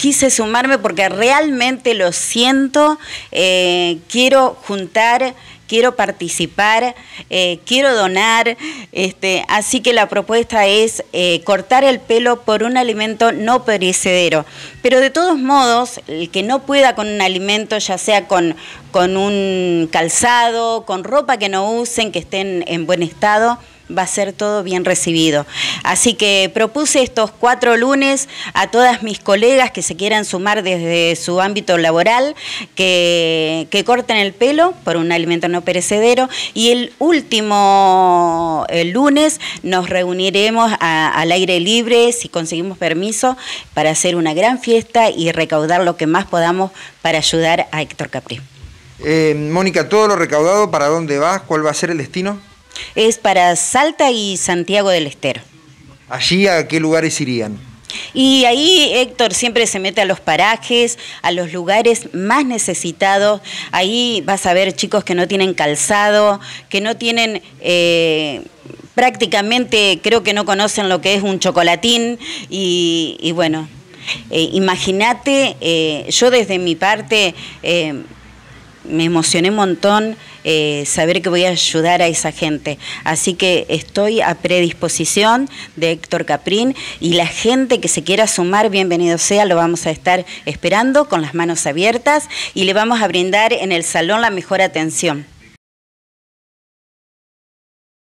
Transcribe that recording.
quise sumarme porque realmente lo siento, eh, quiero juntar, quiero participar, eh, quiero donar, este, así que la propuesta es eh, cortar el pelo por un alimento no perecedero. Pero de todos modos, el que no pueda con un alimento, ya sea con un calzado, con ropa que no usen, que estén en buen estado, va a ser todo bien recibido. Así que propuse estos cuatro lunes a todas mis colegas que se quieran sumar desde su ámbito laboral, que, corten el pelo por un alimento no perecedero. Y el último el eh, lunes nos reuniremos al aire libre, si conseguimos permiso, para hacer una gran fiesta y recaudar lo que más podamos para ayudar a Héctor Capri. Eh, Mónica, todo lo recaudado, ¿para dónde vas? ¿Cuál va a ser el destino? es para Salta y Santiago del Estero. ¿Allí a qué lugares irían? Y ahí Héctor siempre se mete a los parajes, a los lugares más necesitados. Ahí vas a ver chicos que no tienen calzado, que no tienen... Eh, prácticamente creo que no conocen lo que es un chocolatín y, bueno, eh, imagínate, eh, yo desde mi parte me emocioné un montón eh, saber que voy a ayudar a esa gente. Así que estoy a predisposición de Héctor Caprín y la gente que se quiera sumar, bienvenido sea, lo vamos a estar esperando con las manos abiertas y le vamos a brindar en el salón la mejor atención.